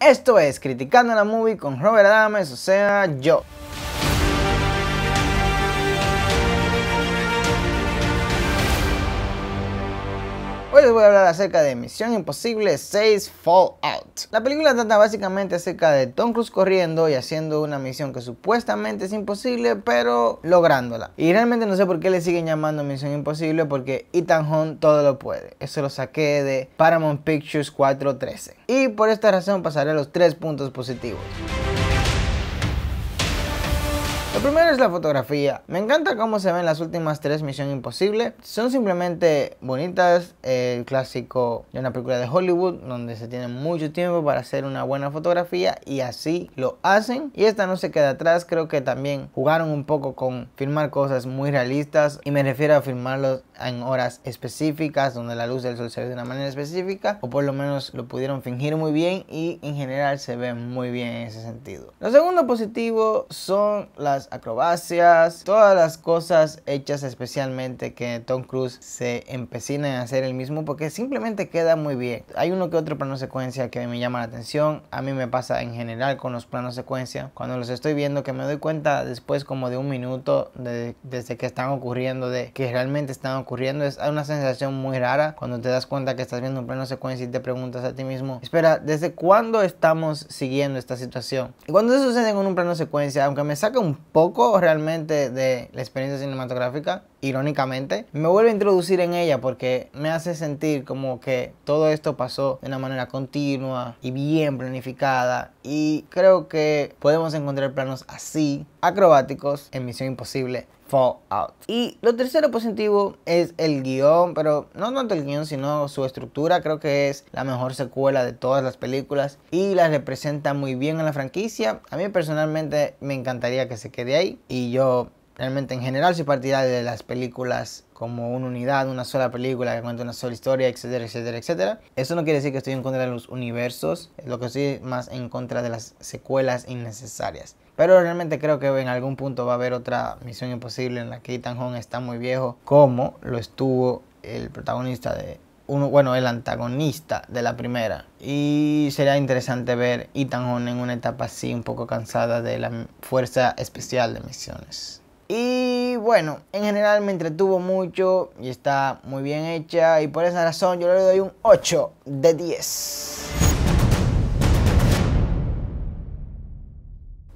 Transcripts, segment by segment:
Esto es Criticando la Movie con Robert Adams, o sea, yo. Hoy les voy a hablar acerca de Misión Imposible 6 Fallout. La película trata básicamente acerca de Tom Cruise corriendo y haciendo una misión que supuestamente es imposible, pero lográndola. Y realmente no sé por qué le siguen llamando Misión Imposible, porque Ethan Hunt todo lo puede. Eso lo saqué de Paramount Pictures 413. Y por esta razón pasaré a los tres puntos positivos. Lo primero es la fotografía. Me encanta cómo se ven las últimas tres Misión Imposible. Son simplemente bonitas, el clásico de una película de Hollywood donde se tiene mucho tiempo para hacer una buena fotografía y así lo hacen. Y esta no se queda atrás, creo que también jugaron un poco con filmar cosas muy realistas y me refiero a filmarlos en horas específicas, donde la luz del sol se ve de una manera específica, o por lo menos lo pudieron fingir muy bien y en general se ve muy bien en ese sentido. Lo segundo positivo son las acrobacias, todas las cosas hechas especialmente que Tom Cruise se empecina en hacer el mismo porque simplemente queda muy bien. Hay uno que otro plano secuencia que me llama la atención, a mí me pasa en general con los planos secuencia, cuando los estoy viendo que me doy cuenta después como de un minuto desde que están ocurriendo, de que realmente están ocurriendo ocurriendo. Es una sensación muy rara cuando te das cuenta que estás viendo un plano secuencia y te preguntas a ti mismo, espera, ¿desde cuándo estamos siguiendo esta situación? Y cuando eso sucede con un plano secuencia, aunque me saca un poco realmente de la experiencia cinematográfica, irónicamente, me vuelve a introducir en ella porque me hace sentir como que todo esto pasó de una manera continua y bien planificada y creo que podemos encontrar planos así, acrobáticos, en Misión Imposible, Fallout. Y lo tercero positivo es el guión, pero no tanto el guión, sino su estructura. Creo que es la mejor secuela de todas las películas y la representa muy bien en la franquicia. A mí personalmente me encantaría que se quede ahí y yo Realmente en general soy partidario de las películas como una unidad, una sola película que cuenta una sola historia, etcétera, etcétera, etcétera. Eso no quiere decir que estoy en contra de los universos, lo que estoy más en contra de las secuelas innecesarias. Pero realmente creo que en algún punto va a haber otra misión imposible en la que Ethan Hunt está muy viejo, como lo estuvo el protagonista de uno, bueno, el antagonista de la primera. Y sería interesante ver Ethan Hunt en una etapa así, un poco cansada de la fuerza especial de misiones. Y bueno, en general me entretuvo mucho y está muy bien hecha y por esa razón yo le doy un 8 de 10.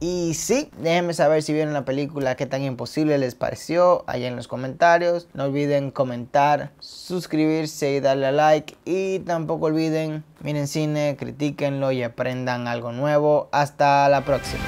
Y sí, déjenme saber si vieron la película, qué tan imposible les pareció, allá en los comentarios. No olviden comentar, suscribirse y darle a like. Y tampoco olviden, miren cine, critíquenlo y aprendan algo nuevo. Hasta la próxima.